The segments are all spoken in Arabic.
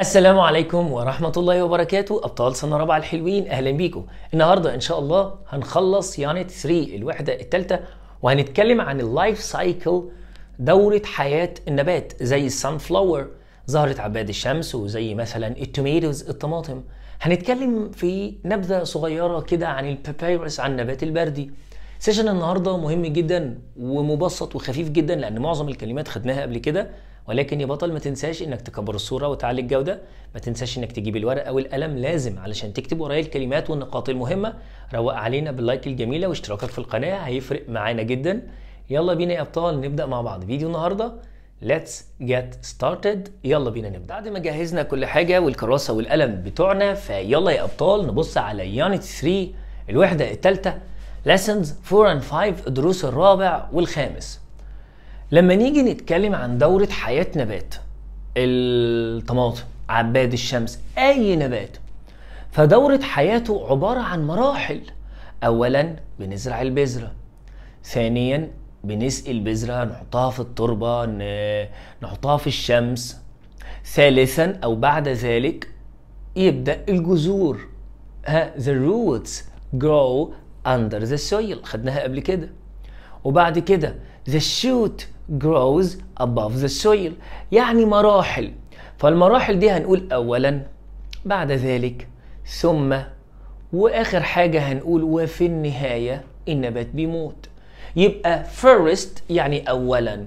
السلام عليكم ورحمة الله وبركاته أبطال سنة رابعة الحلوين أهلا بيكم النهاردة إن شاء الله هنخلص يانت 3 الوحدة الثالثة وهنتكلم عن اللايف سايكل دورة حياة النبات زي السان فلاور زهرة عباد الشمس وزي مثلا التوميتوز الطماطم هنتكلم في نبذة صغيرة كده عن البابيروس عن النبات البردي سيشن النهاردة مهم جدا ومبسط وخفيف جدا لأن معظم الكلمات خدناها قبل كده ولكن يا بطل ما تنساش انك تكبر الصوره وتعلي الجوده ما تنساش انك تجيب الورقه والقلم لازم علشان تكتب ورايا الكلمات والنقاط المهمه روق علينا باللايك الجميله واشتراكك في القناه هيفرق معانا جدا يلا بينا يا ابطال نبدا مع بعض فيديو النهارده Let's get started يلا بينا نبدأ بعد ما جهزنا كل حاجة والكراسة والقلم بتوعنا فيلا يا أبطال نبص على يونت 3 الوحدة الثالثة lessons 4 and 5 الدروس الرابع والخامس لما نيجي نتكلم عن دورة حياة نبات الطماطم عباد الشمس أي نبات فدورة حياته عبارة عن مراحل أولا بنزرع البذرة ثانيا بنسقي البذرة نحطها في التربة نحطها في الشمس ثالثا أو بعد ذلك يبدأ الجذور ها the roots grow under the soil خدناها قبل كده وبعد كده the shoot grows above the soil يعني مراحل فالمراحل دي هنقول أولا بعد ذلك ثم وآخر حاجة هنقول وفي النهاية النبات بيموت يبقى first يعني أولا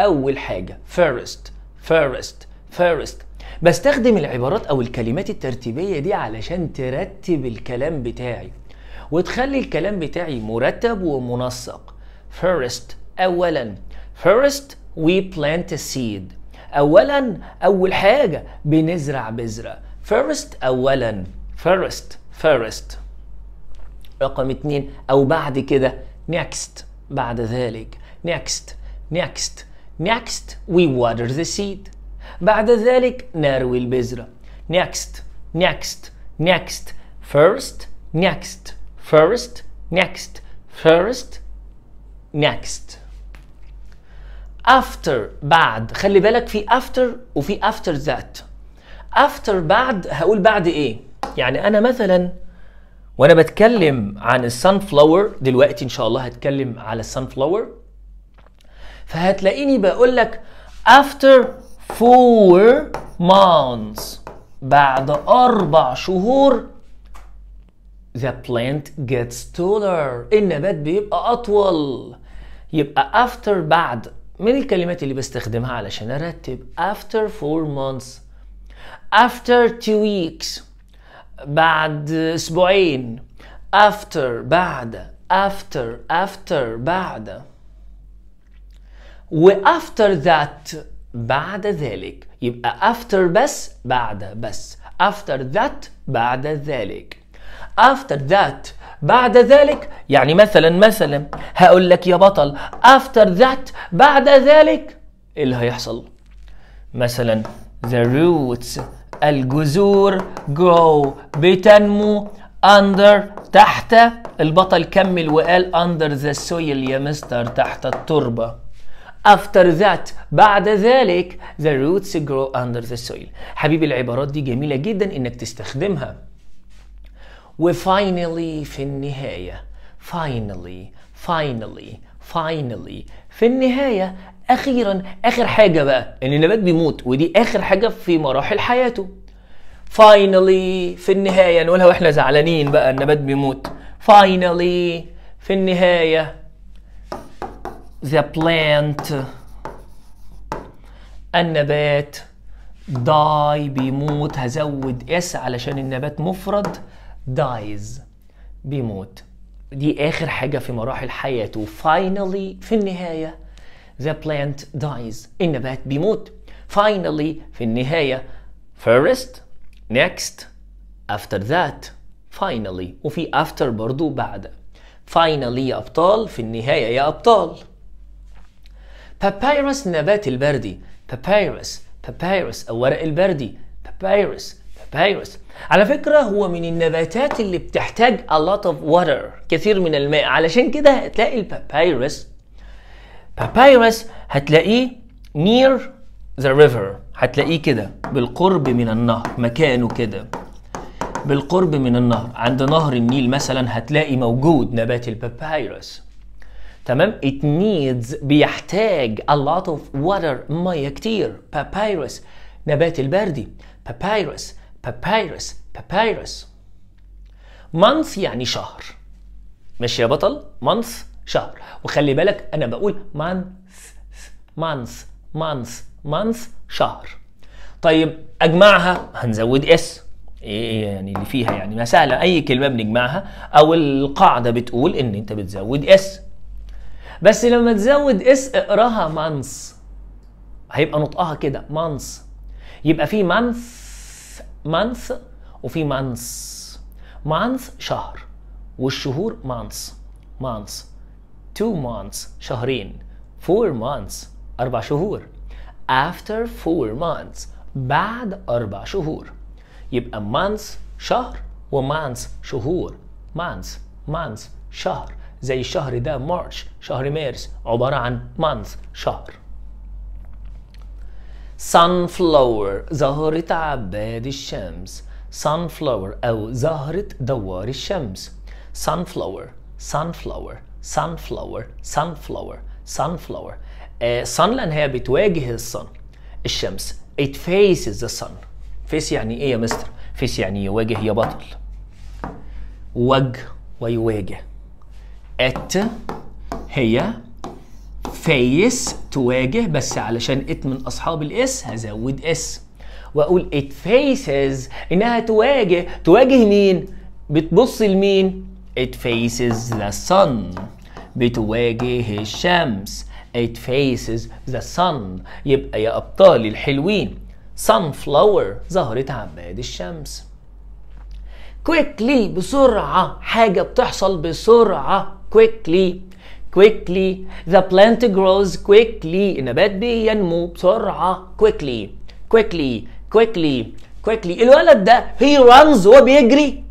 أول حاجة first first first بستخدم العبارات أو الكلمات الترتيبية دي علشان ترتب الكلام بتاعي وتخلي الكلام بتاعي مرتب ومنسق first أولا First, we plant a seed. أولا أول حاجة بنزرع بذرة. First أولا first first رقم اتنين أو بعد كده next بعد ذلك next next next we water the seed بعد ذلك نروي البذرة next next next first next first next first next after بعد خلي بالك في after وفي after that after بعد هقول بعد ايه يعني انا مثلا وانا بتكلم عن السن فلاور دلوقتي ان شاء الله هتكلم على السن فلاور فهتلاقيني بقول لك after four months بعد أربع شهور the plant gets taller النبات بيبقى أطول يبقى after بعد من الكلمات اللي بستخدمها علشان ارتب after four months after two weeks بعد اسبوعين after بعد after after بعد و after that بعد ذلك يبقى after بس بعد بس after that بعد ذلك after that بعد ذلك يعني مثلا مثلا هقول لك يا بطل after that بعد ذلك ايه اللي هيحصل مثلا the roots الجذور grow بتنمو under تحت البطل كمل وقال under the soil يا مستر تحت التربة after that بعد ذلك the roots grow under the soil حبيبي العبارات دي جميلة جدا انك تستخدمها وفاينلي في النهاية فاينلي فاينلي فاينلي في النهاية أخيرا آخر حاجة بقى إن النبات بيموت ودي آخر حاجة في مراحل حياته فاينلي في النهاية نقولها وإحنا زعلانين بقى النبات بيموت فاينلي في النهاية the plant النبات داي بيموت هزود اس علشان النبات مفرد دايز بيموت دي آخر حاجة في مراحل حياته فاينلي في النهاية ذا بلانت دايز النبات بيموت فاينلي في النهاية فيرست نيكست افتر ذات فاينلي وفي افتر برضو بعد فاينلي يا أبطال في النهاية يا أبطال بابايروس نبات البردي بابايروس بابايروس أو ورق البردي بابايروس فيروس على فكرة هو من النباتات اللي بتحتاج a lot of water كثير من الماء علشان كده هتلاقي البابيروس بابيروس هتلاقيه near the river هتلاقيه كده بالقرب من النهر مكانه كده بالقرب من النهر عند نهر النيل مثلا هتلاقي موجود نبات البابيروس تمام it needs بيحتاج a lot of water ميه كتير papyrus نبات البردي papyrus papyrus papyrus month يعني شهر ماشي يا بطل month شهر وخلي بالك انا بقول month month month month شهر طيب اجمعها هنزود اس إيه،, ايه يعني اللي فيها يعني ما سهله اي كلمه بنجمعها او القاعده بتقول ان انت بتزود اس بس لما تزود اس اقراها مانس هيبقى نطقها كده مانس يبقى في مانث مانث وفي مانس مانث شهر والشهور مانس مانس two months شهرين four months أربع شهور after four months بعد أربع شهور يبقى months شهر ومانس شهور مانس مانس شهر زي الشهر ده مارش شهر مارس عبارة عن مانس شهر sunflower زهرة عباد الشمس sunflower أو زهرة دوار الشمس sunflower sunflower sunflower sunflower sunflower uh, sun لأنها بتواجه الصن الشمس it faces the sun face يعني إيه يا مستر؟ face يعني يواجه يا بطل وجه ويواجه at هي فايس تواجه بس علشان ات من اصحاب الاس هزود اس واقول ات فيسز انها تواجه تواجه مين بتبص لمين it faces the sun بتواجه الشمس it faces the sun يبقى يا ابطالي الحلوين sunflower زهرة عباد الشمس quickly بسرعة حاجة بتحصل بسرعة quickly quickly the plant grows quickly النبات بينمو بسرعة quickly quickly quickly quickly الولد ده he runs هو بيجري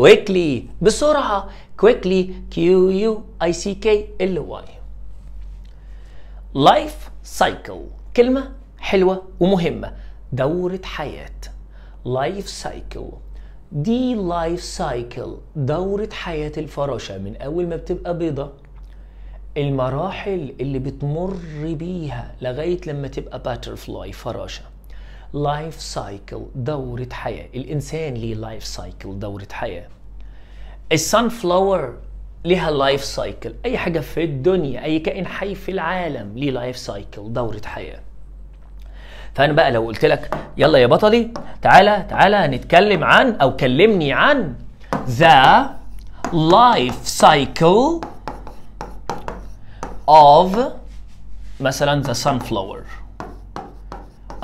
quickly بسرعة quickly Q U I C K L Y life cycle كلمة حلوة ومهمة دورة حياة life cycle دي life cycle دورة حياة الفراشة من أول ما بتبقى بيضة المراحل اللي بتمر بيها لغاية لما تبقى باترفلاي فراشة لايف سايكل دورة حياة الإنسان ليه لايف سايكل دورة حياة السان فلاور ليها لايف سايكل أي حاجة في الدنيا أي كائن حي في العالم ليه لايف سايكل دورة حياة فأنا بقى لو قلت لك يلا يا بطلي تعالى تعالى نتكلم عن أو كلمني عن ذا لايف سايكل of مثلا the sunflower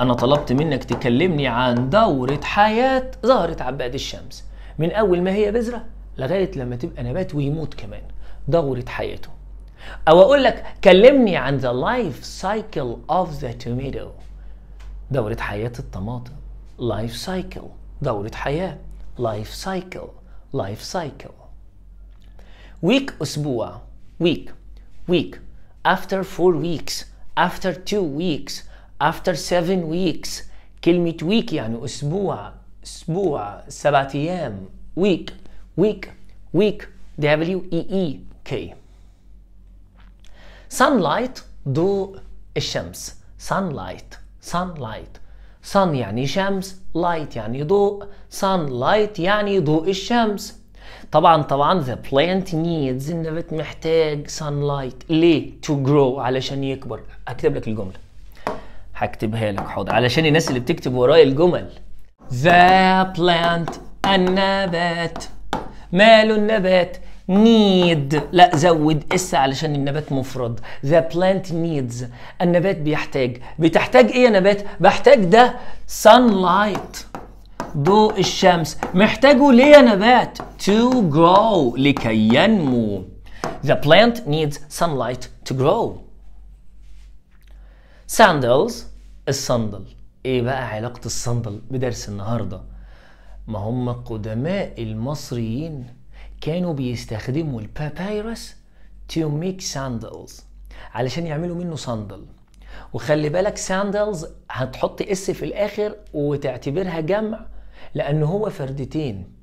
انا طلبت منك تكلمني عن دورة حياة زهرة عباد الشمس من اول ما هي بذرة لغاية لما تبقى نبات ويموت كمان دورة حياته او اقول لك كلمني عن the life cycle of the tomato دورة حياة الطماطم life cycle دورة حياة life cycle life cycle week اسبوع week week after four weeks after two weeks after seven weeks كلمة week يعني أسبوع أسبوع سبعة أيام week week week W E E K sunlight ضوء الشمس sunlight sunlight sun يعني شمس light يعني ضوء sunlight يعني ضوء الشمس طبعا طبعا ذا بلانت نيدز النبات محتاج سان لايت ليه تو جرو علشان يكبر هكتب لك الجمله هكتبها لك حاضر علشان الناس اللي بتكتب ورايا الجمل ذا بلانت النبات ماله النبات نيد لا زود اس علشان النبات مفرد ذا بلانت نيدز النبات بيحتاج بتحتاج ايه يا نبات بحتاج ده سان لايت ضوء الشمس محتاجه ليه يا نبات to grow لكي ينمو The plant needs sunlight to grow Sandals الصندل ايه بقى علاقة الصندل بدرس النهاردة ما هم قدماء المصريين كانوا بيستخدموا البابايروس to make sandals علشان يعملوا منه صندل وخلي بالك ساندلز هتحط اس في الاخر وتعتبرها جمع لأنه هو فردتين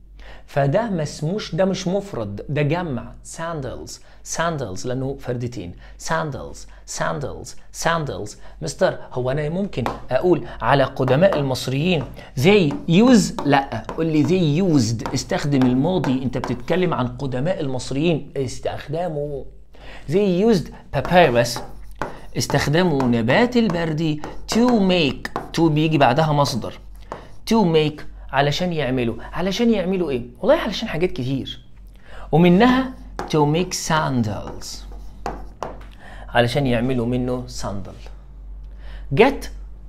فده ما اسموش ده مش مفرد ده جمع ساندلز ساندلز لانه فردتين ساندلز ساندلز ساندلز مستر هو انا ممكن اقول على قدماء المصريين زي يوز لا قول لي زي يوزد استخدم الماضي انت بتتكلم عن قدماء المصريين استخدموا زي يوزد بابيروس استخدموا نبات البردي تو ميك تو بيجي بعدها مصدر تو ميك علشان يعملوا علشان يعملوا ايه والله علشان حاجات كتير ومنها to make sandals علشان يعملوا منه ساندل get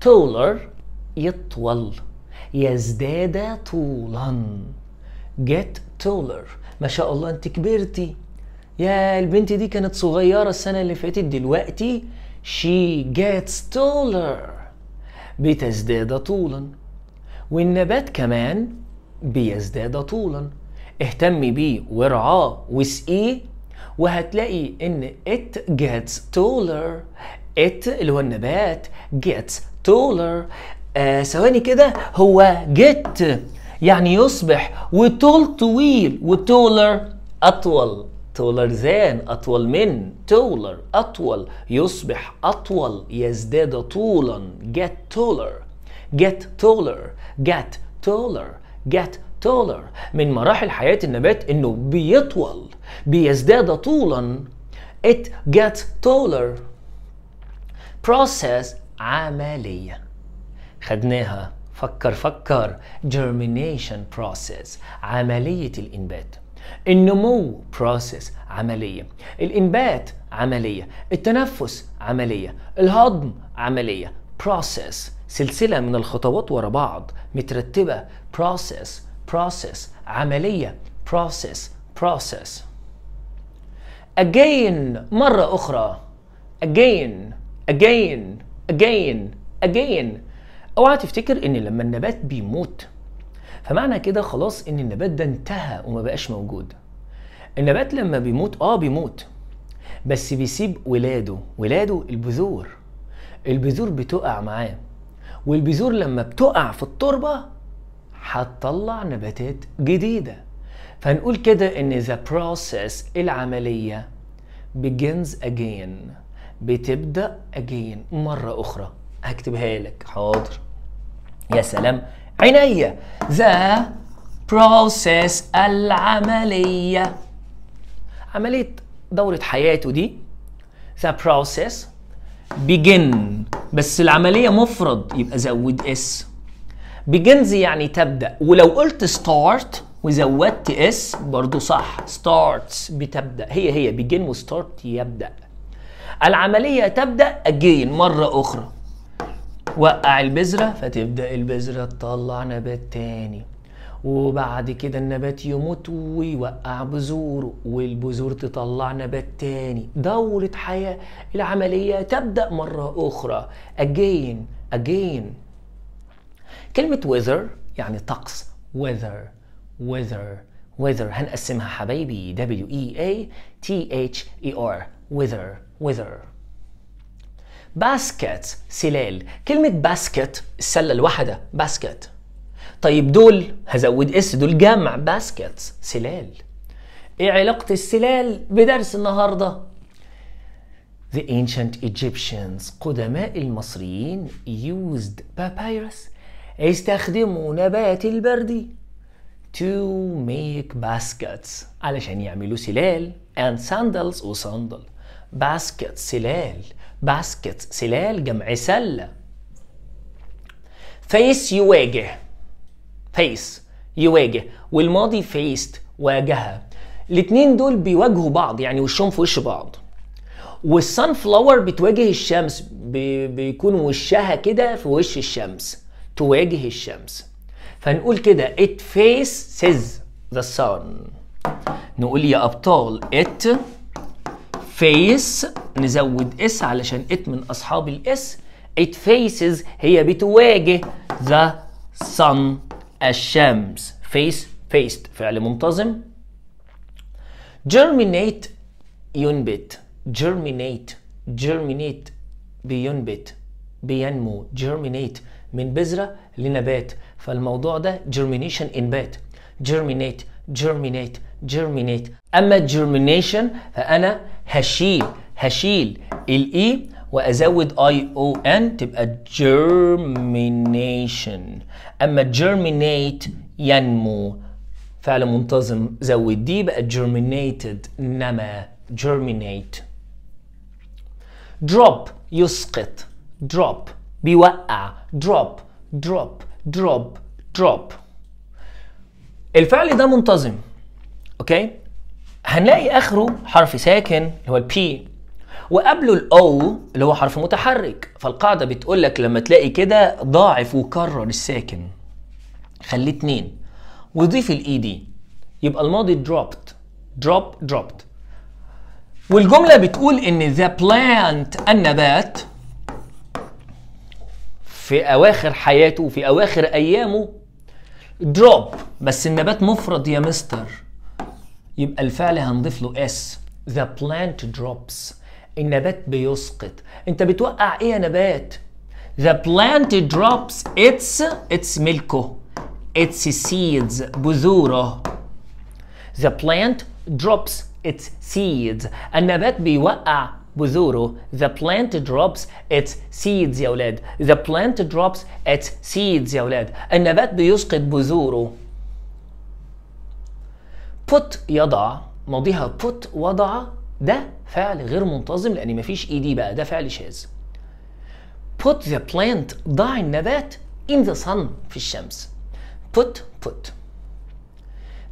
taller يطول يزداد طولا get taller ما شاء الله انت كبرتي يا البنت دي كانت صغيرة السنة اللي فاتت دلوقتي she gets taller بتزداد طولا والنبات كمان بيزداد طولا اهتمي بيه وارعاه واسقيه وهتلاقي ان it gets taller it اللي هو النبات gets taller آه ثواني كده هو get يعني يصبح وطول طويل وتولر أطول تولر زان أطول من تولر أطول يصبح أطول يزداد طولا get taller get taller get taller get taller من مراحل حياة النبات انه بيطول بيزداد طولا it gets taller process عملية خدناها فكر فكر germination process عملية الإنبات النمو process عملية الإنبات عملية التنفس عملية الهضم عملية process سلسلة من الخطوات ورا بعض مترتبة process process عملية process process again مرة أخرى again again again again اوعى تفتكر ان لما النبات بيموت فمعنى كده خلاص ان النبات ده انتهى وما بقاش موجود النبات لما بيموت اه بيموت بس بيسيب ولاده ولاده البذور البذور بتقع معاه والبذور لما بتقع في التربه هتطلع نباتات جديده فهنقول كده ان ذا بروسيس العمليه begins again بتبدا again مره اخرى هكتبها لك حاضر يا سلام عينيا ذا بروسيس العمليه عمليه دوره حياته دي ذا بروسيس begin بس العمليه مفرد يبقى زود اس begins يعني تبدا ولو قلت start وزودت اس برضو صح starts بتبدا هي هي begin وستارت يبدا العمليه تبدا again مره اخرى وقع البذره فتبدا البذره تطلع نبات تاني وبعد كده النبات يموت ويوقع بذوره والبذور تطلع نبات تاني دورة حياة العملية تبدأ مرة أخرى again again كلمة weather يعني طقس weather weather weather هنقسمها حبايبي W E A T H E R weather weather باسكت سلال كلمة باسكت السلة الواحدة باسكت طيب دول هزود اس دول جمع باسكتس سلال ايه علاقة السلال بدرس النهاردة؟ The ancient Egyptians قدماء المصريين used papyrus يستخدموا نبات البردي to make baskets علشان يعملوا سلال and sandals وصندل basket سلال basket سلال جمع سلة فيس يواجه face يواجه والماضي faced واجهها الاتنين دول بيواجهوا بعض يعني وشهم في وش بعض والسان فلاور بتواجه الشمس بيكون وشها كده في وش الشمس تواجه الشمس فنقول كده it faces the sun نقول يا ابطال it face نزود اس علشان it من اصحاب الاس it faces هي بتواجه the sun الشمس face faced فعل منتظم germinate ينبت germinate germinate بينبت بينمو germinate من بذرة لنبات فالموضوع ده germination إنبات germinate germinate germinate أما germination فأنا هشيل هشيل الإي وازود اي او ان تبقى germination اما germinate ينمو فعل منتظم زود دي بقى germinated نما germinate drop يسقط drop بيوقع drop drop drop drop الفعل ده منتظم اوكي هنلاقي اخره حرف ساكن اللي هو البي وقبله الاو اللي هو حرف متحرك فالقاعده بتقول لك لما تلاقي كده ضاعف وكرر الساكن خليه اتنين وضيف الاي دي e يبقى الماضي dropped drop dropped والجمله بتقول ان the plant النبات في اواخر حياته في اواخر ايامه دروب بس النبات مفرد يا مستر يبقى الفعل هنضيف له اس the plant drops النبات بيسقط انت بتوقع ايه يا نبات the plant drops its its ملكه its seeds بذوره the plant drops its seeds النبات بيوقع بذوره the plant drops its seeds يا ولاد the plant drops its seeds يا ولاد النبات بيسقط بذوره put يضع ماضيها put وضع ده فعل غير منتظم لان مفيش اي e دي بقى ده فعل شاذ put the plant ضع النبات in the sun في الشمس put put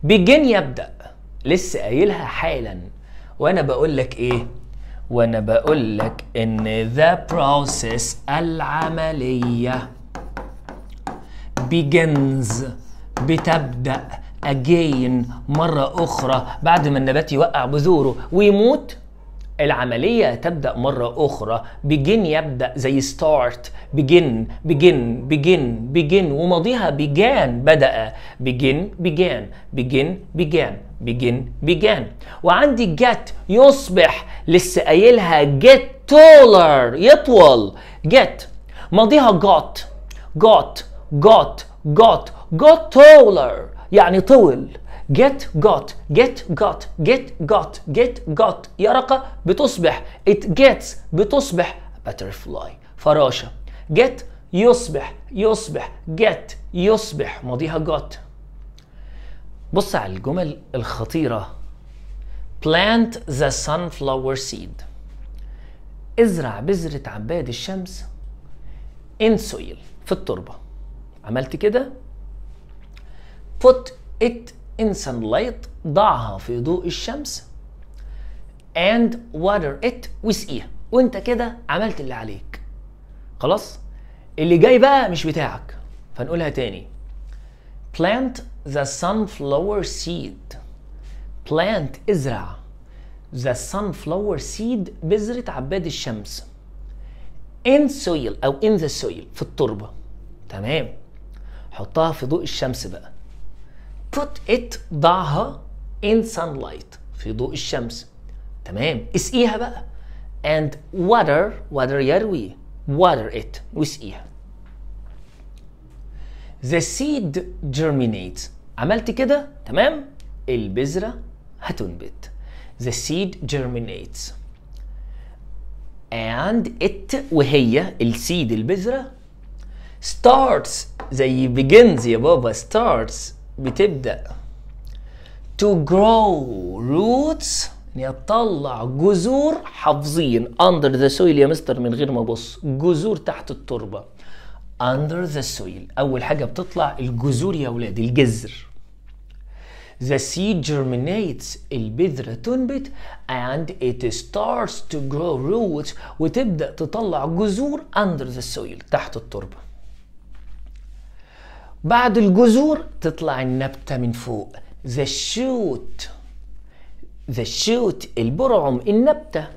begin يبدأ لسه قايلها حالا وانا بقول لك ايه وانا بقول لك ان the process العملية begins بتبدأ اجين مرة أخرى بعد ما النبات يوقع بذوره ويموت العملية تبدأ مرة أخرى بجن يبدأ زي ستارت بجن بجن بجن بجن وماضيها بجان بدأ بجن بجان بجن بجان بجن بجان وعندي جت يصبح لسه قايلها جت تولر يطول جت ماضيها جوت جوت جوت جوت جوت تولر يعني طول get got get got get got get got يرقة بتصبح it gets بتصبح butterfly فراشة get يصبح يصبح get يصبح ماضيها got بص على الجمل الخطيرة plant the sunflower seed ازرع بذرة عباد الشمس in soil في التربة عملت كده Put it in sunlight ضعها في ضوء الشمس and water it واسقيها وانت كده عملت اللي عليك خلاص اللي جاي بقى مش بتاعك فنقولها تاني plant the sunflower seed plant ازرع the sunflower seed بذرة عباد الشمس in soil او in the soil في التربة تمام حطها في ضوء الشمس بقى put it ضعها in sunlight في ضوء الشمس تمام اسقيها بقى and water water يروي water it واسقيها the seed germinates عملت كده تمام البذرة هتنبت the seed germinates and it وهي السيد البذرة starts زي begins يا بابا starts بتبدأ to grow roots يعني تطلع جذور حافظين under the soil يا مستر من غير ما ابص جذور تحت التربه under the soil اول حاجه بتطلع الجذور يا اولاد الجذر The seed germinates البذرة تنبت and it starts to grow roots وتبدأ تطلع جذور under the soil تحت التربة بعد الجذور تطلع النبتة من فوق the shoot the shoot البرعم النبتة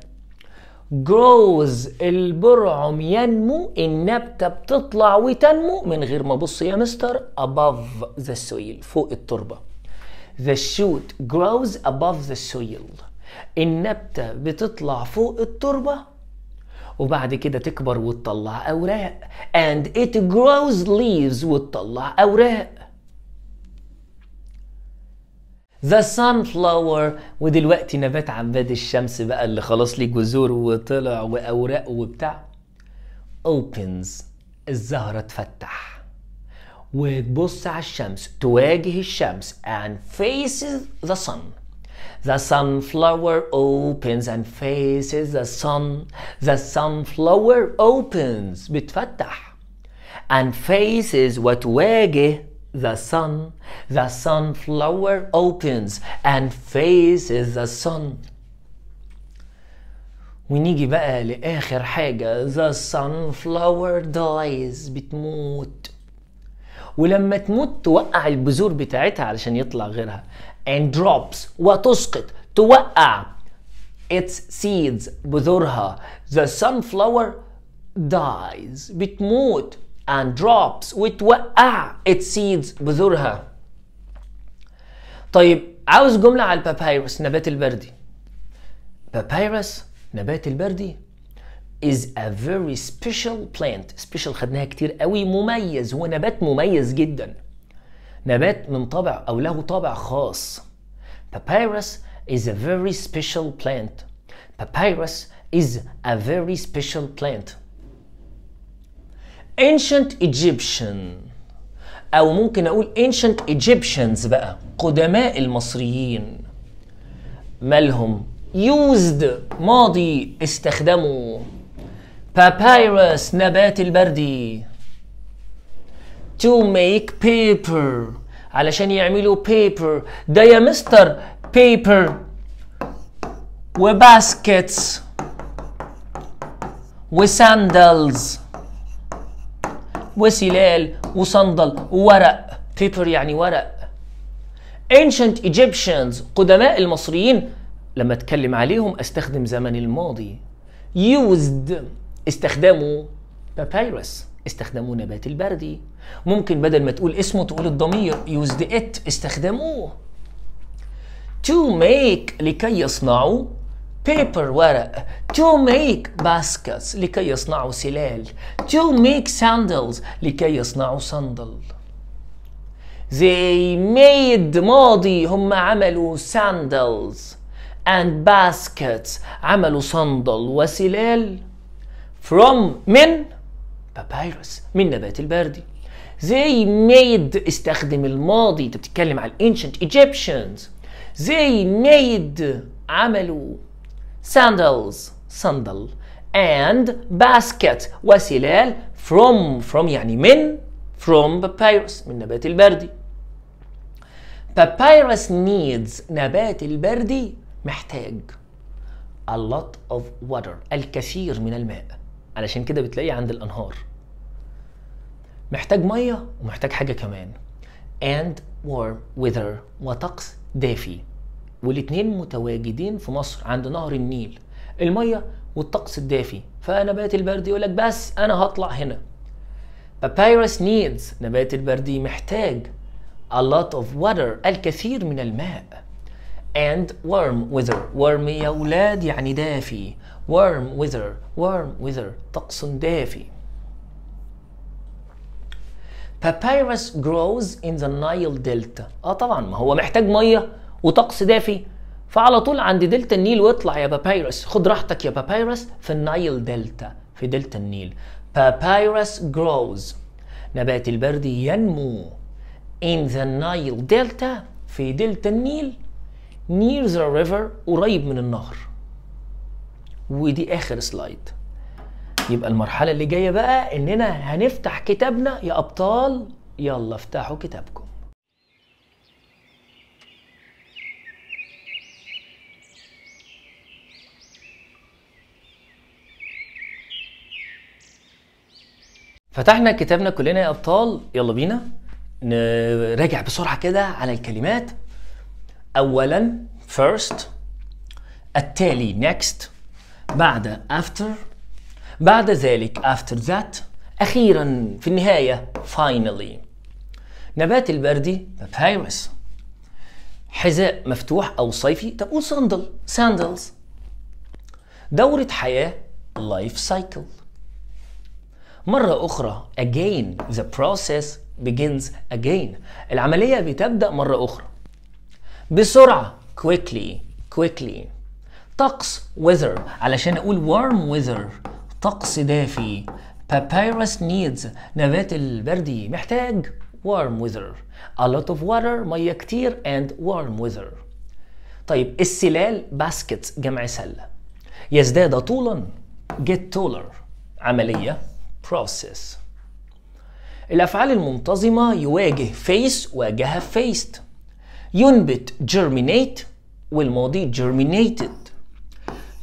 جروز البرعم ينمو النبتة بتطلع وتنمو من غير ما بص يا مستر above the soil فوق التربة the shoot grows above the soil النبتة بتطلع فوق التربة وبعد كده تكبر وتطلع أوراق and it grows leaves وتطلع أوراق the sunflower ودلوقتي نبات عباد الشمس بقى اللي خلاص ليه جذور وطلع وأوراق وبتاع opens الزهرة تفتح وتبص على الشمس تواجه الشمس and faces the sun The sunflower opens and faces the sun. The sunflower opens بتفتح and faces وتواجه the sun. The sunflower opens and faces the sun. ونيجي بقى لآخر حاجة The sunflower dies بتموت ولما تموت توقع البذور بتاعتها علشان يطلع غيرها and drops وتسقط توقع its seeds بذورها the sunflower dies بتموت and drops وتوقع its seeds بذورها طيب عاوز جملة على البابايروس نبات البردي papyrus نبات البردي is a very special plant special خدناها كتير قوي مميز هو نبات مميز جدا نبات من طابع أو له طابع خاص Papyrus is a very special plant Papyrus is a very special plant Ancient Egyptian أو ممكن أقول Ancient Egyptians بقى قدماء المصريين مالهم used ماضي استخدموا Papyrus نبات البردي to make paper علشان يعملوا paper ده يا مستر paper وباسكتس وساندلز وسلال وصندل وورق paper يعني ورق ancient Egyptians قدماء المصريين لما اتكلم عليهم استخدم زمن الماضي used استخدموا papyrus استخدموا نبات البردي ممكن بدل ما تقول اسمه تقول الضمير يوزد ات استخدموه to make لكي يصنعوا paper ورق to make baskets لكي يصنعوا سلال to make sandals لكي يصنعوا صندل they made ماضي هم عملوا sandals and baskets عملوا صندل وسلال from من بابايروس من نبات البردي زي ميد استخدم الماضي انت بتتكلم على الانشنت ايجيبشنز زي ميد عملوا sandals صندل and basket وسلال from from يعني من from papyrus من نبات البردي papyrus needs نبات البردي محتاج a lot of water الكثير من الماء علشان كده بتلاقيه عند الانهار محتاج ميه ومحتاج حاجه كمان and warm weather وطقس دافي والاتنين متواجدين في مصر عند نهر النيل الميه والطقس الدافي فنبات البرد يقول لك بس انا هطلع هنا papyrus needs نبات البردي محتاج a lot of water الكثير من الماء and warm weather warm يا ولاد يعني دافي warm weather warm weather طقس دافي Papyrus grows in the Nile Delta اه طبعا ما هو محتاج ميه وطقس دافي فعلى طول عند دلتا النيل واطلع يا بابايروس خد راحتك يا بابايروس في النايل دلتا في دلتا النيل بابايروس جروز نبات البرد ينمو in the Nile Delta في دلتا النيل near the river قريب من النهر ودي اخر سلايد يبقى المرحله اللي جايه بقى اننا هنفتح كتابنا يا ابطال يلا افتحوا كتابكم فتحنا كتابنا كلنا يا ابطال يلا بينا نراجع بسرعه كده على الكلمات اولا first التالي next بعد after بعد ذلك after that أخيرا في النهاية finally نبات البردي papyrus حذاء مفتوح أو صيفي تقول صندل sandals دورة حياة life cycle مرة أخرى again the process begins again العملية بتبدأ مرة أخرى بسرعة quickly quickly طقس weather علشان اقول warm weather طقس دافي papyrus needs نبات البردي محتاج warm weather a lot of water ميه كتير and warm weather طيب السلال baskets جمع سله يزداد طولا get taller عمليه process الافعال المنتظمه يواجه face واجهها faced ينبت germinate والماضي germinated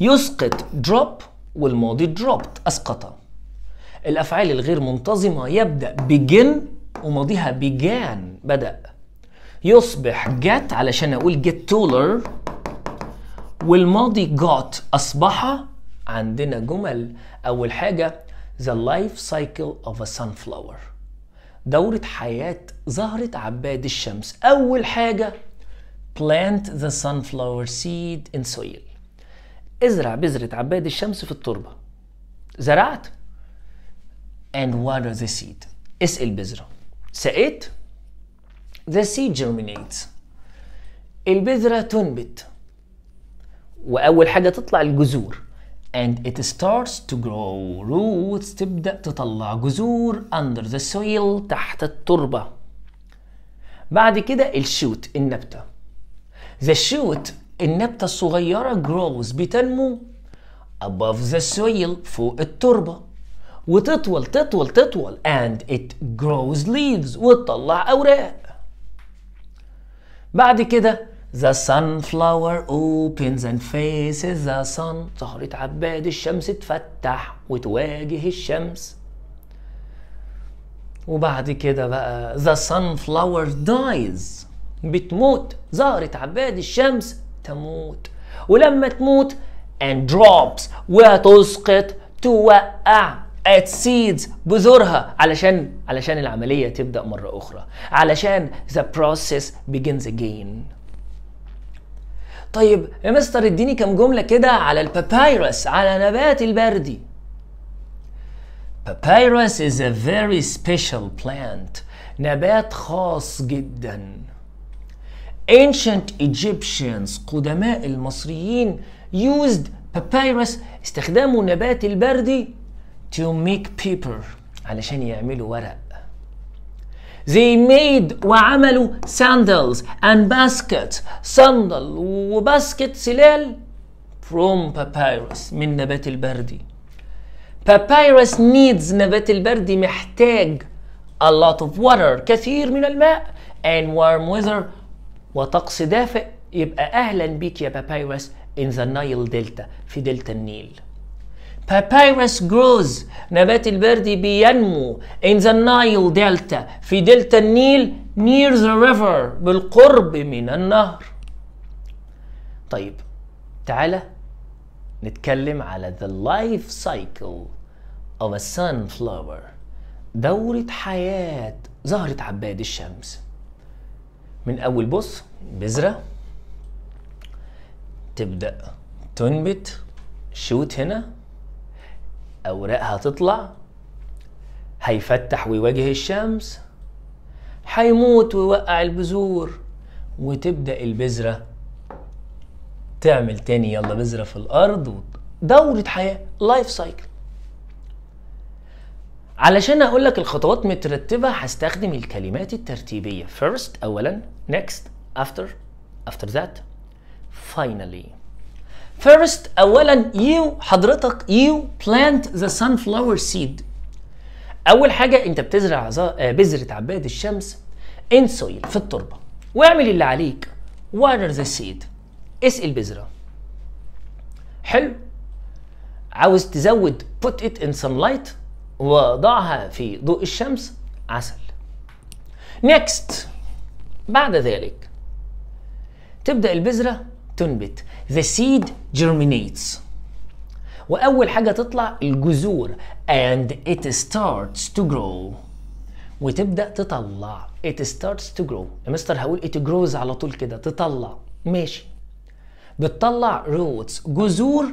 يسقط drop والماضي dropped أسقط الأفعال الغير منتظمة يبدأ begin وماضيها began بدأ يصبح get علشان أقول get taller والماضي got أصبح عندنا جمل أول حاجة the life cycle of a sunflower دورة حياة زهرة عباد الشمس أول حاجة plant the sunflower seed in soil ازرع بذرة عباد الشمس في التربة زرعت and water the seed اسقي البذرة سقيت the seed germinates البذرة تنبت وأول حاجة تطلع الجذور and it starts to grow roots تبدأ تطلع جذور under the soil تحت التربة بعد كده الشوت النبتة the shoot النبتة الصغيرة grows بتنمو above the soil فوق التربة وتطول تطول تطول and it grows leaves وتطلع أوراق بعد كده The sunflower opens and faces the sun زهرة عباد الشمس تفتح وتواجه الشمس وبعد كده بقى The sunflower dies بتموت زهرة عباد الشمس تموت ولما تموت and drops وتسقط توقع at seeds بذورها علشان علشان العملية تبدأ مرة أخرى علشان the process begins again طيب يا مستر اديني كم جملة كده على البابايروس على نبات البردي Papyrus is a very special plant نبات خاص جدا ancient Egyptians قدماء المصريين used papyrus استخدموا نبات البردي to make paper علشان يعملوا ورق They made وعملوا sandals and baskets صندل وباسكت سلال from papyrus من نبات البردي papyrus needs نبات البردي محتاج a lot of water كثير من الماء and warm weather وطقس دافئ يبقى أهلا بيك يا بابايروس in the Nile Delta في دلتا النيل Papyrus grows نبات البردي بينمو in the Nile Delta في دلتا النيل near the river بالقرب من النهر طيب تعالى نتكلم على the life cycle of a sunflower دورة حياة زهرة عباد الشمس من اول بص بذره تبدا تنبت شوت هنا اوراقها تطلع هيفتح ويواجه الشمس هيموت ويوقع البذور وتبدا البذره تعمل تاني يلا بذره في الارض دوره حياه لايف سايكل علشان اقول لك الخطوات مترتبه هستخدم الكلمات الترتيبيه first اولا next after after that finally first اولا you حضرتك you plant the sunflower seed اول حاجه انت بتزرع آه، بذره عباد الشمس in soil في التربه واعمل اللي عليك water the seed اسقي البذره حلو عاوز تزود put it in sunlight وضعها في ضوء الشمس عسل next بعد ذلك تبدأ البذرة تنبت the seed germinates وأول حاجة تطلع الجذور and it starts to grow وتبدأ تطلع it starts to grow يا مستر هقول it grows على طول كده تطلع ماشي بتطلع roots جذور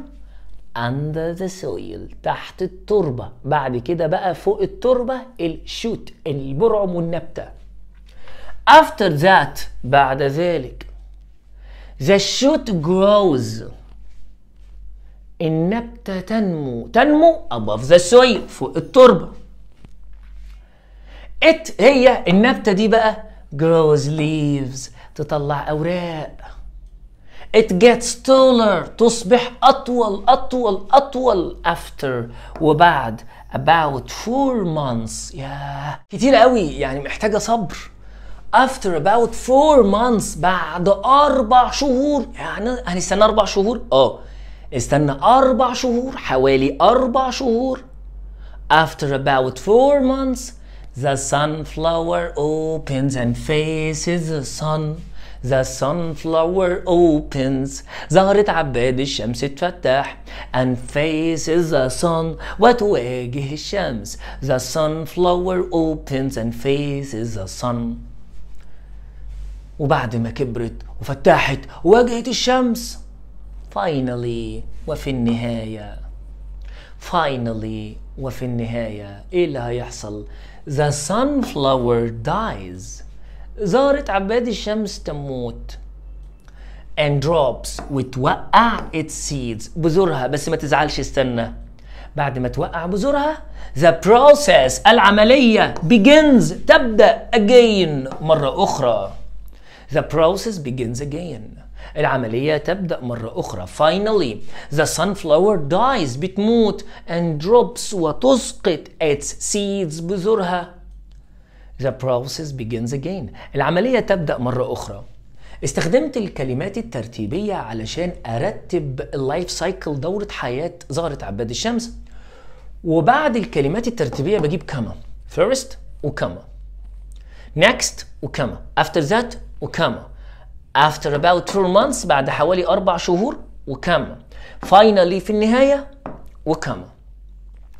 under the soil تحت التربة بعد كده بقى فوق التربة الشوت البرعم والنبتة after that بعد ذلك the shoot grows النبتة تنمو تنمو above the soil فوق التربة it هي النبتة دي بقى grows leaves تطلع أوراق It gets taller تصبح أطول أطول أطول after وبعد about four months ياه كتير قوي يعني محتاجة صبر after about four months بعد أربع شهور يعني هنستنى أربع شهور؟ آه استنى أربع شهور حوالي أربع شهور After about four months the sunflower opens and faces the sun The sunflower opens زهرة عباد الشمس تفتح and faces the sun وتواجه الشمس The sunflower opens and faces the sun وبعد ما كبرت وفتحت واجهت الشمس finally وفي النهاية finally وفي النهاية إيه اللي هيحصل The sunflower dies زارت عباد الشمس تموت and drops وتوقع its seeds بذورها بس ما تزعلش استنى بعد ما توقع بذورها the process العملية begins تبدأ again مرة أخرى the process begins again العملية تبدأ مرة أخرى finally the sunflower dies بتموت and drops وتسقط its seeds بذورها The process begins again العملية تبدأ مرة أخرى استخدمت الكلمات الترتيبية علشان أرتب اللايف سايكل دورة حياة زهرة عباد الشمس وبعد الكلمات الترتيبية بجيب كما first وكما next وكما after that وكما after about two months بعد حوالي أربع شهور وكما finally في النهاية وكما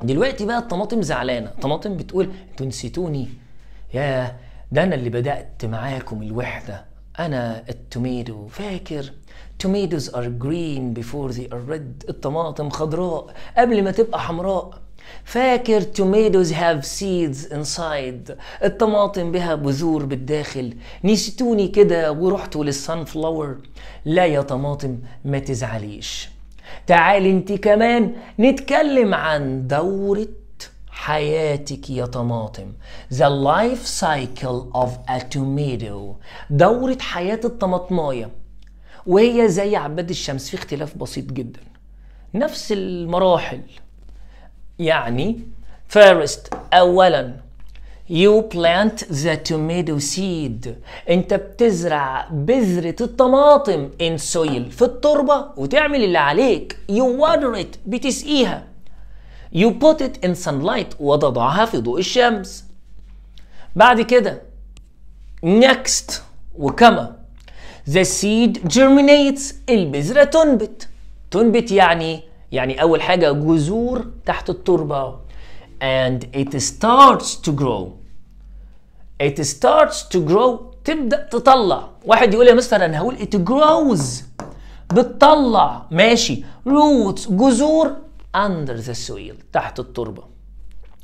دلوقتي بقى الطماطم زعلانة طماطم بتقول انتوا نسيتوني ياه ده أنا اللي بدأت معاكم الوحدة أنا التوميدو فاكر توميدوز ار جرين بيفور ذي ار ريد الطماطم خضراء قبل ما تبقى حمراء فاكر توميدوز هاف سيدز انسايد الطماطم بها بذور بالداخل نسيتوني كده ورحتوا للسان فلاور لا يا طماطم ما تزعليش تعالي انت كمان نتكلم عن دورة حياتك يا طماطم The life cycle of a tomato دورة حياة الطماطماية وهي زي عباد الشمس في اختلاف بسيط جدا نفس المراحل يعني first أولا You plant the tomato seed انت بتزرع بذرة الطماطم in soil في التربة وتعمل اللي عليك You water it بتسقيها You put it in sunlight وتضعها في ضوء الشمس بعد كده next وكما the seed germinates البذرة تنبت تنبت يعني يعني أول حاجة جذور تحت التربة and it starts to grow it starts to grow تبدأ تطلع واحد يقول يا مستر أنا هقول it grows بتطلع ماشي roots جذور اندر ذا سويل تحت التربه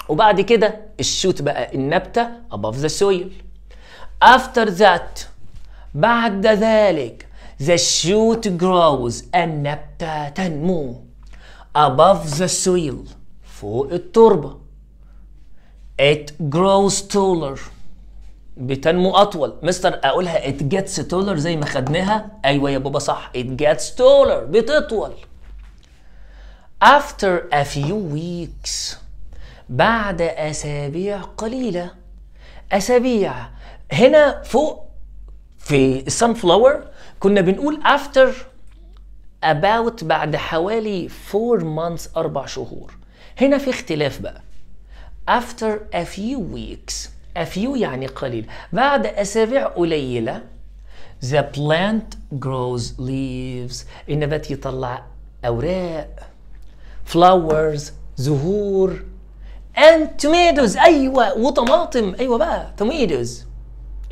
وبعد كده الشوت بقى النبته above ذا سويل after that بعد ذلك the shoot grows النبته تنمو above the soil فوق التربه it grows taller بتنمو اطول مستر اقولها it gets taller زي ما خدناها ايوه يا بابا صح it gets taller بتطول After a few weeks بعد أسابيع قليلة أسابيع هنا فوق في sunflower كنا بنقول after about بعد حوالي 4 months أربع شهور هنا في اختلاف بقى after a few weeks a few يعني قليل بعد أسابيع قليلة the plant grows leaves النبات يطلع أوراق flowers زهور and tomatoes أيوة وطماطم أيوة بقى tomatoes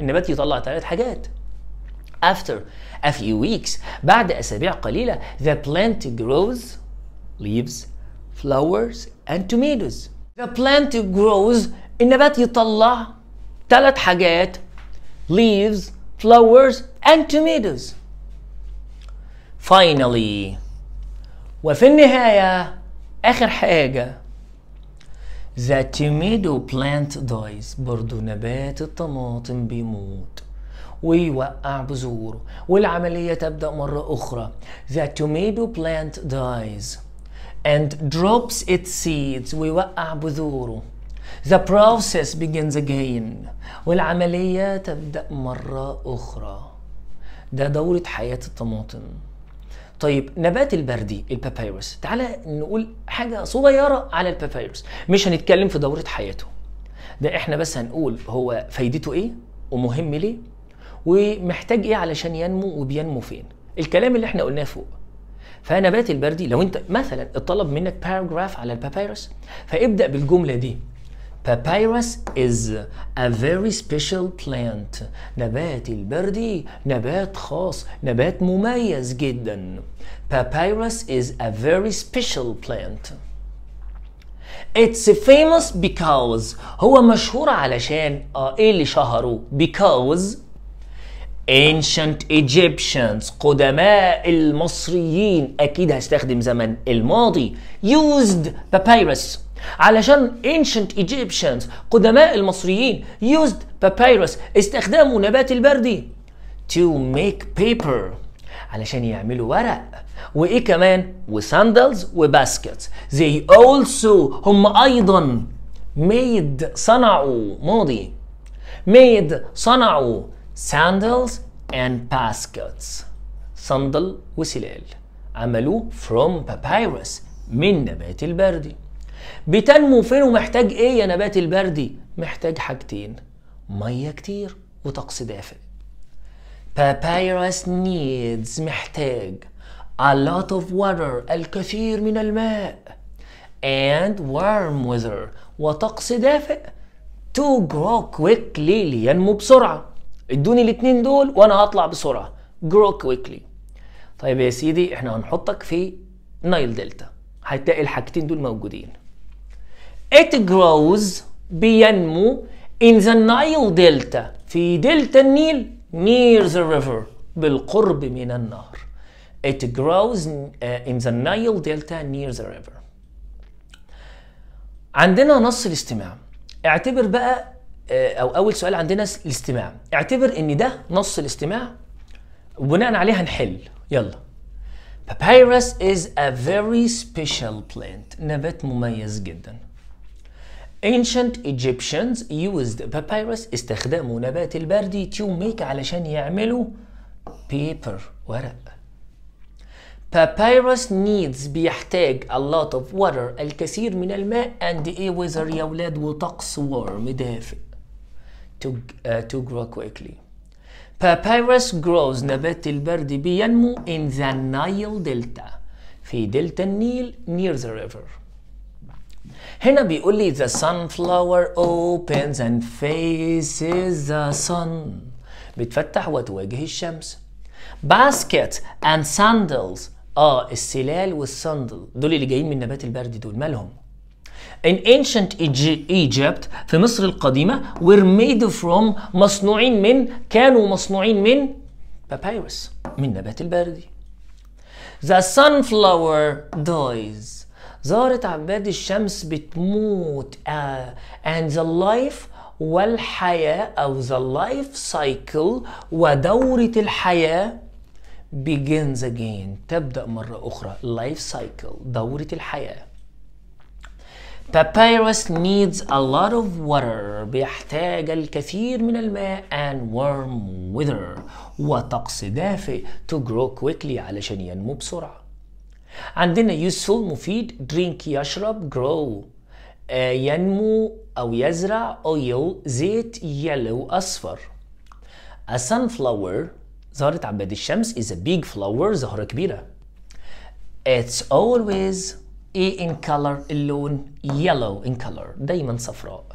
النبات يطلع ثلاث حاجات after a few weeks بعد اسابيع قليلة, the plant grows leaves flowers and tomatoes the plant grows النبات يطلع ثلاث حاجات leaves flowers and tomatoes finally وفي النهايه اخر حاجه The tomato plant dies برضو نبات الطماطم بيموت ويوقع بذوره والعملية تبدأ مرة أخرى The tomato plant dies and drops its seeds ويوقع بذوره The process begins again والعملية تبدأ مرة أخرى ده دورة حياة الطماطم طيب نبات البردي البابايروس تعالى نقول حاجه صغيره على البابايروس مش هنتكلم في دوره حياته ده احنا بس هنقول هو فايدته ايه ومهم ليه ومحتاج ايه علشان ينمو وبينمو فين الكلام اللي احنا قلناه فوق فنبات البردي لو انت مثلا اتطلب منك باراجراف على البابايروس فابدا بالجمله دي Papyrus is a very special plant. نبات البردي نبات خاص، نبات مميز جداً. Papyrus is a very special plant. It's famous because هو مشهور علشان اه ايه اللي شهره because ancient Egyptians قدماء المصريين اكيد هستخدم زمن الماضي used papyrus علشان ancient Egyptians قدماء المصريين used papyrus استخدموا نبات البردي to make paper علشان يعملوا ورق وايه كمان وساندلز وباسكتس they also هم ايضا ميد صنعوا ماضي ميد صنعوا ساندلز and baskets صندل وسلال عملوه from papyrus من نبات البردي بتنمو فين ومحتاج ايه يا نبات البردي محتاج حاجتين ميه كتير وطقس دافئ papyrus needs محتاج a lot of water الكثير من الماء and warm weather وطقس دافئ to grow quickly لينمو بسرعة ادوني الاتنين دول وانا هطلع بسرعة grow quickly طيب يا سيدي احنا هنحطك في نايل دلتا هتلاقي الحاجتين دول موجودين it grows بينمو in the Nile Delta في دلتا النيل near the river بالقرب من النهر It grows uh, in the Nile Delta near the river. عندنا نص الاستماع اعتبر بقى آه، او اول سؤال عندنا الاستماع اعتبر ان ده نص الاستماع وبناء عليه هنحل يلا Papyrus is a very special plant نبات مميز جدا Ancient Egyptians used papyrus استخدموا نبات البردي to make علشان يعملوا paper ورق Papyrus needs بيحتاج a lot of water الكثير من الماء and a weather يا ولاد وطقس warm دافئ to, uh, to grow quickly Papyrus grows نبات البرد بينمو in the Nile Delta في دلتا النيل near the river هنا بيقول لي the sunflower opens and faces the sun بتفتح وتواجه الشمس basket and sandals اه السلال والصندل دول اللي جايين من نبات البرد دول مالهم In ancient Egypt في مصر القديمة were made from مصنوعين من كانوا مصنوعين من papyrus من نبات البردي The sunflower dies زهرة عباد الشمس بتموت uh, and the life والحياة أو the life cycle ودورة الحياة begins again تبدأ مرة أخرى life cycle دورة الحياة Papyrus needs a lot of water بيحتاج الكثير من الماء and warm weather وطقس دافئ to grow quickly علشان ينمو بسرعة عندنا useful مفيد drink يشرب grow ينمو أو يزرع oil زيت yellow أصفر a sunflower زهرة عباد الشمس is a big flower زهرة كبيرة it's always A e in color اللون yellow in color دايما صفراء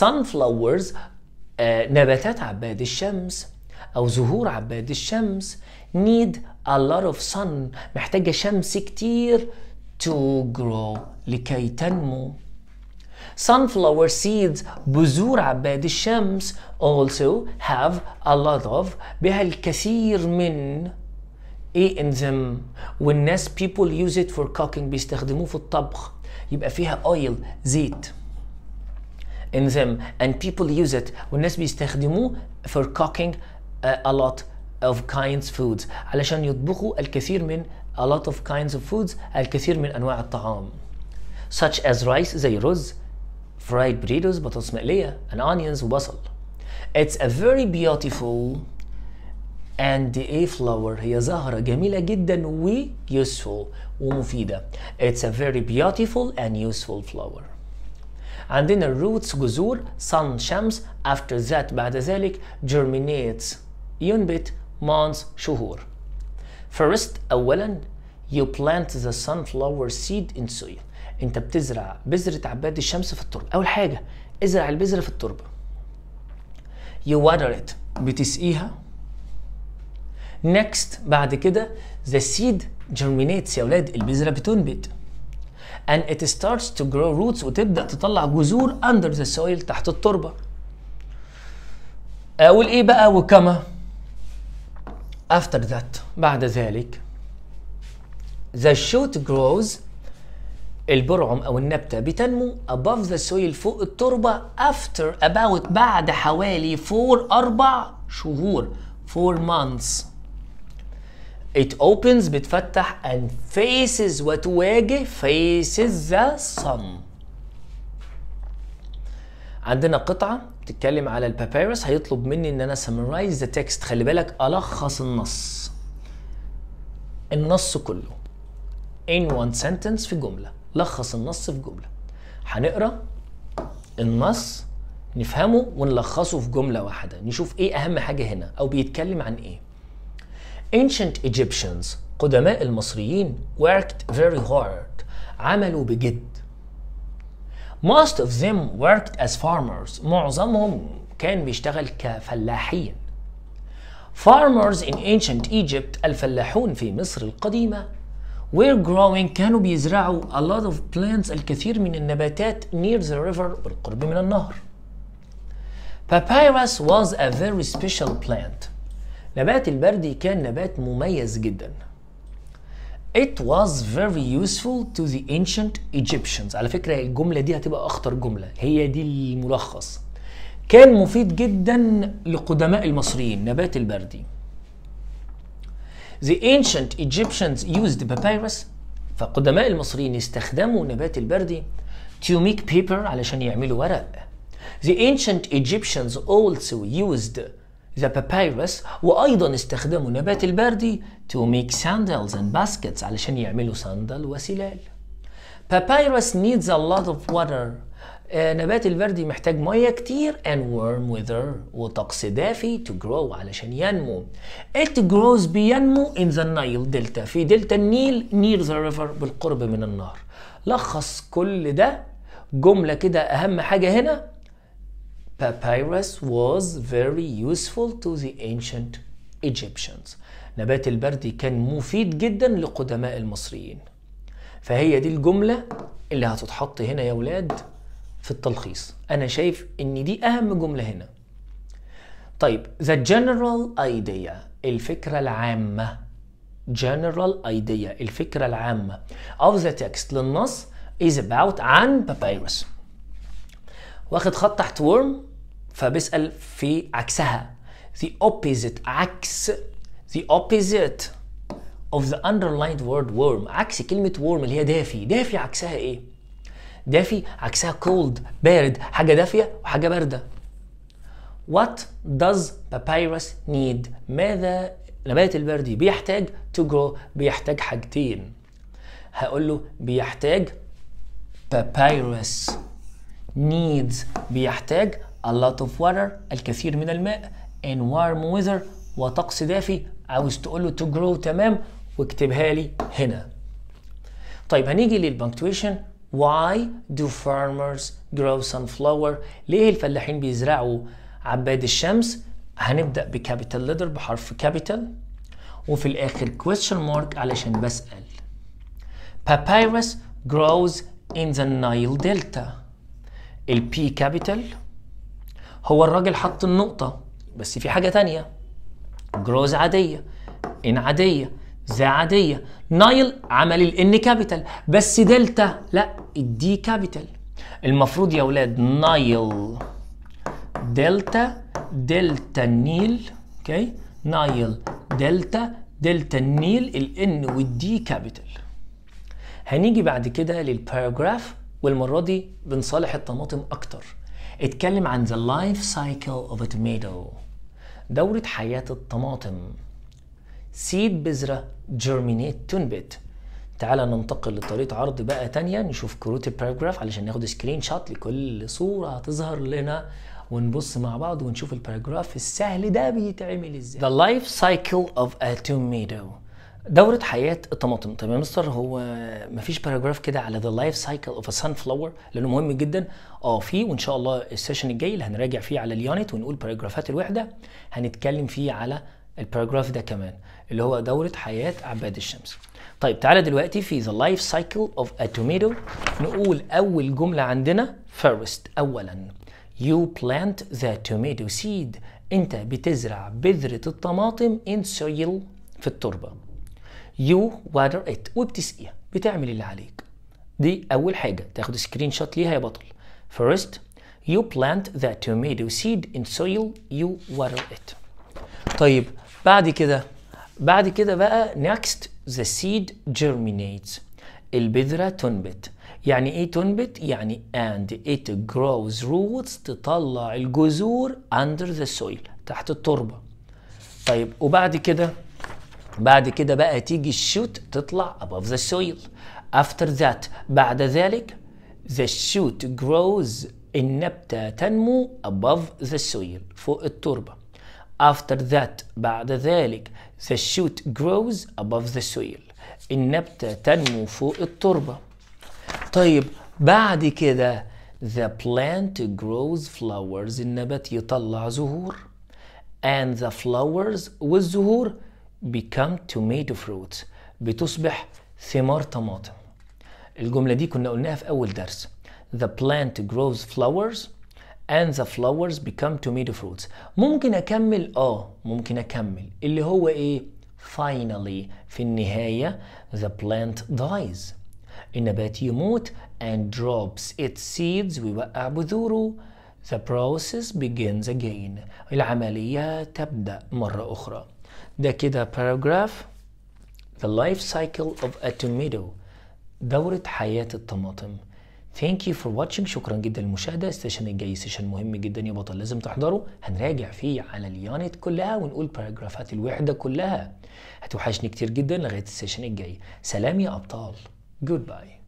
sunflowers uh, نباتات عباد الشمس أو زهور عباد الشمس need a lot of sun محتاجة شمس كتير to grow لكي تنمو sunflower seeds بذور عباد الشمس also have a lot of بها الكثير من ايه انزيم والناس people use it for cooking بيستخدموه في الطبخ يبقى فيها oil زيت انزيم and people use it والناس بيستخدموه for cooking uh, a lot of kinds of foods علشان يطبخوا الكثير من a lot of kinds of foods الكثير من انواع الطعام such as rice زي رز fried burritos, بطاطس مقلية, and onions وبصل. It's a very beautiful and a flower هي زهرة جميلة جدا و useful ومفيدة. It's a very beautiful and useful flower. عندنا roots جذور sun shams. after that بعد ذلك germinates ينبت months شهور. First أولا you plant the sunflower seed in soil. انت بتزرع بذره عباد الشمس في التربه اول حاجه ازرع البذره في التربه يو it بتسقيها next بعد كده the seed germinates يا اولاد البذره بتنبت and it starts to grow roots وتبدا تطلع جذور under the soil تحت التربه اقول ايه بقى وكما after that بعد ذلك the shoot grows البرعم أو النبتة بتنمو above the soil فوق التربة after about بعد حوالي 4 أربع شهور 4 months It opens بتفتح and faces وتواجه faces the sun عندنا قطعة بتتكلم على البابيروس هيطلب مني ان انا summarize the text خلي بالك الخص النص النص كله in one sentence في جمله لخص النص في جمله هنقرا النص نفهمه ونلخصه في جمله واحده نشوف ايه اهم حاجه هنا او بيتكلم عن ايه ancient Egyptians قدماء المصريين worked very hard عملوا بجد most of them worked as farmers معظمهم كان بيشتغل كفلاحين farmers in ancient Egypt الفلاحون في مصر القديمه we're growing كانوا بيزرعوا a lot of plants الكثير من النباتات near the river بالقرب من النهر. Papyrus was a very special plant. نبات البردي كان نبات مميز جدا. It was very useful to the ancient Egyptians. على فكرة الجملة دي هتبقى أخطر جملة، هي دي الملخص. كان مفيد جدا لقدماء المصريين نبات البردي. The ancient Egyptians used papyrus فقدماء المصريين استخدموا نبات البردي to make paper علشان يعملوا ورق. The ancient Egyptians also used the papyrus وأيضا استخدموا نبات البردي to make sandals and baskets علشان يعملوا صندل وسلال. Papyrus needs a lot of water آه، نبات البردي محتاج ميه كتير and warm weather وطقس دافي to grow علشان ينمو it grows بينمو in the Nile دلتا في دلتا النيل near the river بالقرب من النهر لخص كل ده جملة كده أهم حاجة هنا papyrus was very useful to the ancient Egyptians نبات البردي كان مفيد جدا لقدماء المصريين فهي دي الجملة اللي هتتحط هنا يا ولاد في التلخيص انا شايف ان دي اهم جمله هنا طيب the general idea الفكره العامه general idea الفكره العامه of the text للنص is about عن papyrus واخد خط تحت worm فبيسال في عكسها the opposite عكس the opposite of the underlined word worm عكس كلمه worm اللي هي دافي دافي عكسها ايه دافي عكسها cold بارد حاجة دافية وحاجة باردة What does papyrus need ماذا نبات البردي بيحتاج to grow بيحتاج حاجتين هقول له بيحتاج papyrus needs بيحتاج a lot of water الكثير من الماء in warm weather وطقس دافي عاوز تقول له to grow تمام واكتبها لي هنا طيب هنيجي للبنكتويشن Why do farmers grow sunflower؟ ليه الفلاحين بيزرعوا عباد الشمس؟ هنبدأ بكابيتال ليتر بحرف كابيتال وفي الآخر question mark علشان بسأل. Papyrus grows in the Nile Delta. P كابيتال هو الراجل حط النقطة بس في حاجة تانية. grows عادية. إن عادية ذا عادية نايل عمل الان كابيتال بس دلتا لا الدي كابيتال المفروض يا ولاد نايل دلتا دلتا النيل اوكي نايل دلتا دلتا النيل الان والدي كابيتال هنيجي بعد كده للباراجراف والمرة دي بنصالح الطماطم أكتر اتكلم عن the life cycle of a tomato دورة حياة الطماطم سيد بذرة جيرمينيت تنبت تعالى ننتقل لطريقة عرض بقى تانية نشوف كروت الباراجراف علشان ناخد سكرين شوت لكل صورة هتظهر لنا ونبص مع بعض ونشوف الباراجراف السهل ده بيتعمل ازاي. The life cycle of a tomato. دورة حياة الطماطم، طب يا مستر هو مفيش باراجراف كده على the life cycle of a sunflower لأنه مهم جدا؟ اه في وإن شاء الله السيشن الجاي اللي هنراجع فيه على اليونت ونقول باراجرافات الوحدة هنتكلم فيه على الباراجراف ده كمان. اللي هو دوره حياه عباد الشمس طيب تعالى دلوقتي في ذا لايف سايكل اوف ا tomato نقول اول جمله عندنا first اولا you plant the tomato seed انت بتزرع بذره الطماطم in soil في التربه you water it وبتسقيها بتعمل اللي عليك دي اول حاجه تاخد سكرين شوت ليها يا بطل first you plant the tomato seed in soil you water it طيب بعد كده بعد كده بقى next the seed germinates البذرة تنبت يعني ايه تنبت؟ يعني and it grows roots تطلع الجذور under the soil تحت التربة طيب وبعد كده بعد كده بقى تيجي الشوت تطلع above the soil after that بعد ذلك the shoot grows النبتة تنمو above the soil فوق التربة After that, بعد ذلك, the shoot grows above the soil. النبتة تنمو فوق التربة. طيب بعد كده the plant grows flowers النبات يطلع زهور and the flowers والزهور become tomato fruits بتصبح ثمار طماطم الجملة دي كنا قلناها في أول درس the plant grows flowers and the flowers become tomato fruits ممكن أكمل آه ممكن أكمل اللي هو إيه finally في النهاية the plant dies النبات يموت and drops its seeds ويوقع بذوره the process begins again العملية تبدأ مرة أخرى ده كده paragraph the life cycle of a tomato دورة حياة الطماطم ثانك يو فور واتشنج شكرا جدا للمشاهده السيشن الجاي سيشن مهم جدا يا بطل لازم تحضره هنراجع فيه على اليونت كلها ونقول باراجرافات الوحده كلها هتوحشني كتير جدا لغايه السيشن الجاي سلام يا ابطال جود باي